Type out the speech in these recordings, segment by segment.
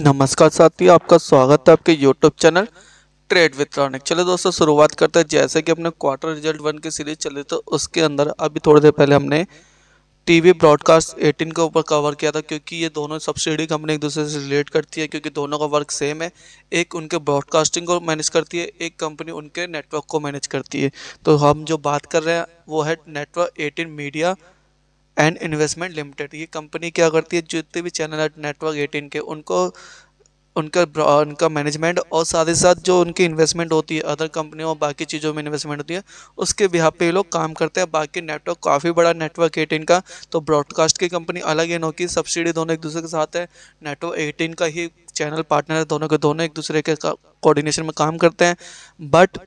नमस्कार साथियों आपका स्वागत है आपके YouTube channel trade with Ronik चलो दोस्तों शुरुआत करते हैं जैसे कि अपने क्वार्टर रिजल्ट वन की सीरीज चली तो उसके अंदर अभी थोड़ी देर पहले हमने टीवी ब्रॉडकास्ट एटीन के ऊपर कवर किया था क्योंकि ये दोनों सब्सिडी कंपनी एक दूसरे से रिलेट करती है क्योंकि दोनों का वर्क सेम है एक उनके ब्रॉडकास्टिंग को मैनेज करती है एक कंपनी उनके नेटवर्क को मैनेज करती है तो हम जो बात कर रहे हैं वो है Network Eighteen Media and Investment Limited ये कंपनी क्या करती है जितने भी चैनल नेटवर्क एटीन के उनको उनका उनका मैनेजमेंट और साथ ही साथ जो उनकी इन्वेस्टमेंट होती है अदर कंपनियों और बाकी चीज़ों में इन्वेस्टमेंट होती है उसके बिहार पे ये लोग काम करते हैं बाकी नेटवर्क काफ़ी बड़ा नेटवर्क एटीन का तो ब्रॉडकास्ट की कंपनी अलग है नोकी सब्सिडी दोनों एक दूसरे के साथ है नेटवर्क एटीन का ही चैनल पार्टनर है दोनों के दोनों एक दूसरे के कोऑर्डिनेशन में काम करते हैं बट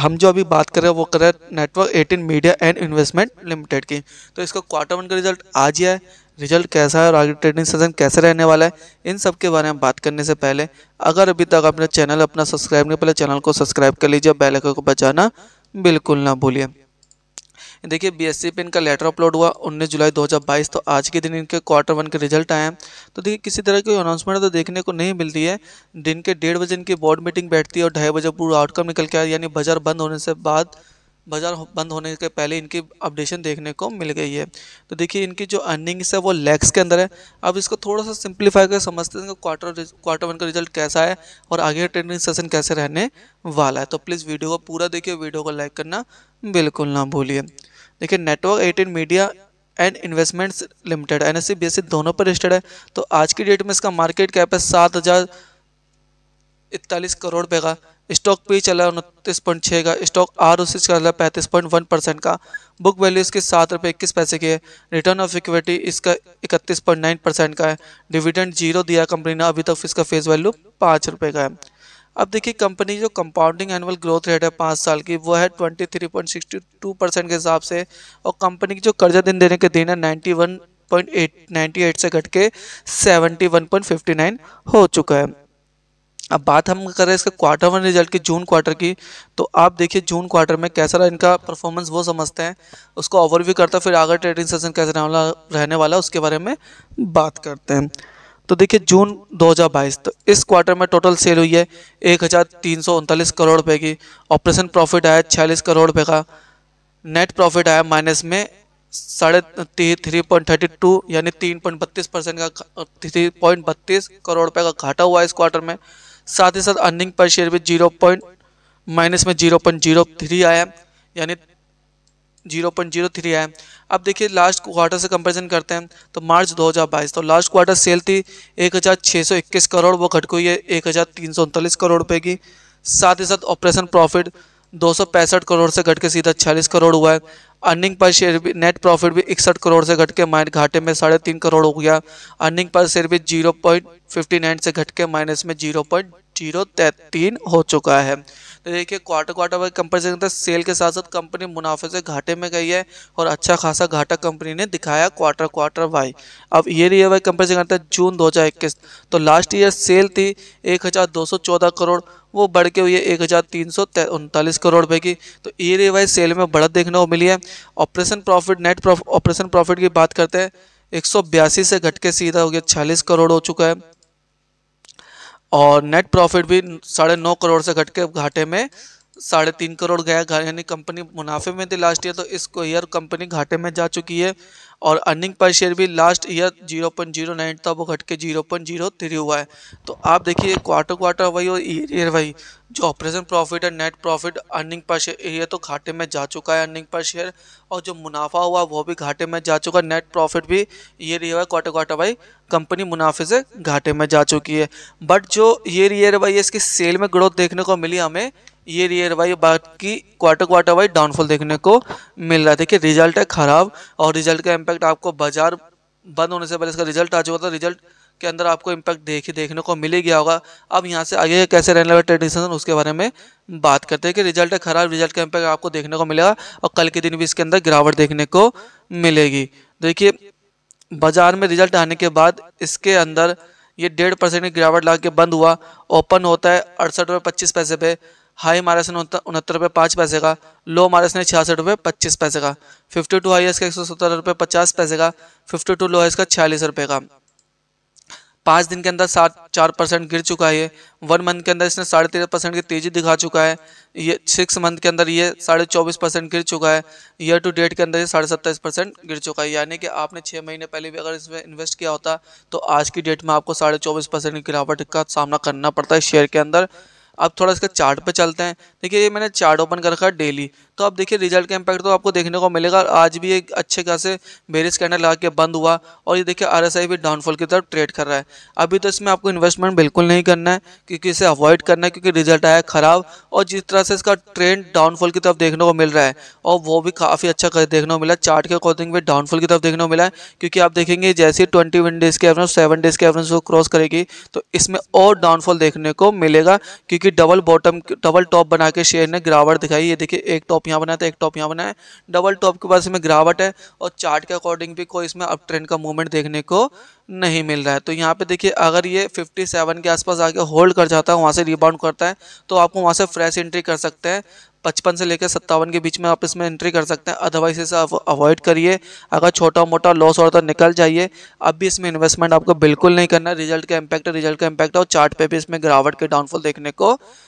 हम जो अभी बात कर रहे हैं वो कर रहे हैं Network Eighteen Media and Investment Limited की तो इसका क्वार्टर वन का रिजल्ट आज ही है रिजल्ट कैसा है और आगे ट्रेडिंग सेशन कैसे रहने वाला है इन सब के बारे में बात करने से पहले अगर अभी तक आपने चैनल अपना सब्सक्राइब नहीं पहले चैनल को सब्सक्राइब कर लीजिए बेल को बचाना बिल्कुल ना भूलिए देखिए बीएससी पे इनका लेटर अपलोड हुआ 19 जुलाई 2022 तो आज के दिन इनके क्वार्टर वन के रिजल्ट आए हैं तो देखिए किसी तरह की अनाउंसमेंट तो देखने को नहीं मिलती है दिन के डेढ़ बजे इनकी बोर्ड मीटिंग बैठती है और ढाई बजे पूरा आउटकम निकल के आया यानी बाजार बंद होने से बाद बाज़ार बंद होने के पहले इनकी अपडेशन देखने को मिल गई है तो देखिए इनकी जो अर्निंग्स है वो लैक्स के अंदर है अब इसको थोड़ा सा सिंप्लीफाई कर समझते हैं क्वार्टर क्वार्टर वन का रिजल्ट कैसा है और आगे ट्रेडिंग सेशन कैसे रहने वाला है तो प्लीज़ वीडियो को पूरा देखिए वीडियो को लाइक करना बिल्कुल ना भूलिए देखिए Network Eighteen Media and Investments Limited N S दोनों पर रजिस्टर्ड है तो आज की डेट में इसका मार्केट कैप है सात हज़ार इकतालीस करोड़ पे का स्टॉक पी चला है उनतीस पॉइंट छः का स्टॉक आर ओ सी चल रहा है पैंतीस पॉइंट वन परसेंट का बुक वैल्यू इसके सात रुपये इक्कीस पैसे की है रिटर्न ऑफ इक्विटी इसका इकतीस पॉइंट नाइन परसेंट का है डिविडेंड जीरो दिया कंपनी ने अभी तक इसका फेस वैल्यू पाँच रुपये का है अब देखिए कंपनी जो कंपाउंडिंग एनुअल ग्रोथ रेट है पाँच साल की वो है twenty three point sixty two percent के हिसाब से और कंपनी की जो कर्जा दिन देने के दिन है ninety one point eight ninety eight से घट के seventy one point fifty nine हो चुका है अब बात हम कर रहे हैं इसके क्वार्टर वन रिजल्ट की जून क्वार्टर की तो आप देखिए जून क्वार्टर में कैसा रहा इनका परफॉर्मेंस वो समझते हैं उसको ओवरव्यू करता है फिर आगे ट्रेडिंग सेशन कैसे रहने वाला रहने वाला उसके बारे में बात करते हैं तो देखिए जून 2022 तो इस क्वार्टर में टोटल सेल हुई है एक करोड़ रुपये की ऑपरेशन प्रॉफिट आया छियालीस करोड़ रुपये का नेट प्रॉफिट आया माइनस में साढ़े थ्री पॉइंट थर्टी टू यानी तीन पॉइंट बत्तीस परसेंट का थ्री पॉइंट बत्तीस करोड़ रुपये का घाटा हुआ है इस क्वार्टर में साथ ही साथ अर्निंग पर शेयर भी जीरो पॉइंट माइनस में जीरो पॉइंट जीरो थ्री आया यानी जीरो पॉइंट जीरो थ्री आया अब देखिए लास्ट क्वार्टर से कंपेरिजन करते हैं तो मार्च दो हज़ार बाईस तो लास्ट क्वार्टर सेल थी एक हज़ार छः सौ इक्कीस करोड़ वो घट गई है एक हज़ार तीन सौ उनतालीस करोड़ रुपये की साथ ही साथ ऑपरेशन प्रॉफिट दो करोड़ से घट के सीधा छियालीस करोड़ हुआ है अर्निंग पर शेयर भी नेट प्रॉफिट भी इकसठ करोड़ से घट के माइन घाटे में साढ़े तीन करोड़ हो गया अर्निंग पर शेयर भी जीरो पॉइंट फिफ्टी नाइन से घट के माइनस में जीरो पॉइंट जीरो तैतीन हो चुका है तो देखिए क्वार्टर क्वार्टर वाइज कंपेरिजन के सेल के साथ साथ कंपनी मुनाफे से घाटे में गई है और अच्छा खासा घाटा कंपनी ने दिखाया क्वार्टर क्वार्टर वाई अब ईयर ईयर वाई कंपेरिजन करते है जून 2021 तो लास्ट ईयर सेल थी 1214 करोड़ वो बढ़ के हुई है एक हज़ार तीन सौ उनतालीस करोड़ रुपये की तो ईयर ईयर वाई सेल में बढ़त देखने को मिली है operation profit net operation profit की बात करते हैं एक से घट के सीधा हो गया छियालीस करोड़ हो चुका है और नेट प्रॉफिट भी साढ़े नौ करोड़ से घट के घाटे में साढ़े तीन करोड़ गया घर यानी कंपनी मुनाफे में थी लास्ट ईयर तो इसको ईयर कंपनी घाटे में जा चुकी है और अर्निंग पर शेयर भी last year zero point zero nine था वो घट के जीरो पॉइंट जीरो थ्री हुआ है तो आप देखिए क्वार्टर क्वार्टर वही और ईयर ईयर वही जो ऑपरेशन प्रॉफिट है नेट प्रॉफिट अर्निंग पर शेयर ये तो घाटे में जा चुका है अर्निंग पर शेयर और जो मुनाफा हुआ वो भी घाटे में जा चुका है नेट प्रॉफिट भी year year Y quarter quarter Y company मुनाफे से घाटे में जा चुकी है बट जो ईयर ईयर वाई इसकी सेल में ग्रोथ देखने को मिली हमें ये रियर वाई बाकी क्वार्टर क्वार्टर वाइज डाउनफॉल देखने को मिल रहा है देखिए रिजल्ट है ख़राब और रिजल्ट का इम्पैक्ट आपको बाजार बंद होने से पहले इसका रिजल्ट आ चुका था रिजल्ट के अंदर आपको इम्पैक्ट देख देखने को मिल ही गया होगा अब यहाँ से आगे कैसे रहने वाले ट्रेड डिसीजन उसके बारे में बात करते हैं कि रिजल्ट है ख़राब रिजल्ट का इम्पैक्ट आपको देखने को मिलेगा और कल के दिन भी इसके अंदर गिरावट देखने को मिलेगी देखिए बाजार में रिजल्ट आने के बाद इसके अंदर ये डेढ़ परसेंट की गिरावट ला के बंद हुआ ओपन होता है अड़सठ रुपये पच्चीस पैसे पे हाई हमारे ने उनहत्तर रुपये पाँच पैसे का लो हमारे ने छियासठ रुपये पच्चीस पैसे का फिफ्टी टू हाई का एक सौ सत्तर रुपये पचास पैसे का फिफ्टी टू लो है का छियालीस रुपये का पाँच दिन के अंदर सात चार परसेंट गिर चुका है ये वन मंथ के अंदर इसने साढ़े तेरह परसेंट की तेज़ी दिखा चुका है ये सिक्स मंथ के अंदर ये साढ़े चौबीस परसेंट गिर चुका है ईयर टू डेट के अंदर ये साढ़े सत्ताईस परसेंट गिर चुका है यानी कि आपने छः महीने पहले भी अगर इसमें इन्वेस्ट किया होता तो आज की डेट में आपको साढ़े चौबीस परसेंट की गिरावट का सामना करना पड़ता है शेयर के अंदर अब थोड़ा इसका चार्ट पे चलते हैं देखिए ये मैंने चार्ट ओपन कर रखा है डेली तो आप देखिए रिजल्ट का इम्पैक्ट तो आपको देखने को मिलेगा आज भी एक अच्छे खासे बेरिस कैंडल लगा के बंद हुआ और ये देखिए आरएसआई भी डाउनफॉल की तरफ ट्रेड कर रहा है अभी तो इसमें आपको इन्वेस्टमेंट बिल्कुल नहीं करना है क्योंकि इसे अवॉइड करना है क्योंकि रिजल्ट आया ख़राब और जिस तरह से इसका ट्रेंड डाउनफॉल की तरफ देखने को मिल रहा है और वो भी काफ़ी अच्छा देखने को मिला चार्ट के अकॉर्डिंग भी डाउनफॉल की तरफ देखने को मिला है क्योंकि आप देखेंगे जैसे ट्वेंटी वन डेज़ के एवरेज सेवन डेज़ के एवरेज को क्रॉस करेगी तो इसमें और डाउनफॉल देखने को मिलेगा क्योंकि डबल बॉटम डबल टॉप बना के शेयर ने गिरावट दिखाई ये देखिए एक टॉप यहाँ बनाया था एक टॉप यहाँ बनाया डबल टॉप के पास इसमें गिरावट है और चार्ट के अकॉर्डिंग भी कोई इसमें अब ट्रेंड का मूवमेंट देखने को नहीं मिल रहा है तो यहाँ पे देखिए अगर ये 57 के आसपास आके होल्ड कर जाता है वहाँ से रिबाउंड करता है तो आपको वहाँ से फ्रेश एंट्री कर सकते हैं पचपन से लेकर सत्तावन के बीच में आप इसमें एंट्री कर सकते हैं अदरवाइज इसे आप अवॉइड करिए अगर छोटा मोटा लॉस हो तो निकल जाइए अब भी इसमें इन्वेस्टमेंट आपको बिल्कुल नहीं करना रिजल्ट का इम्पैक्ट है रिजल्ट का इम्पैक्ट है और चार्ट पे भी इसमें गिरावट के डाउनफॉल देखने को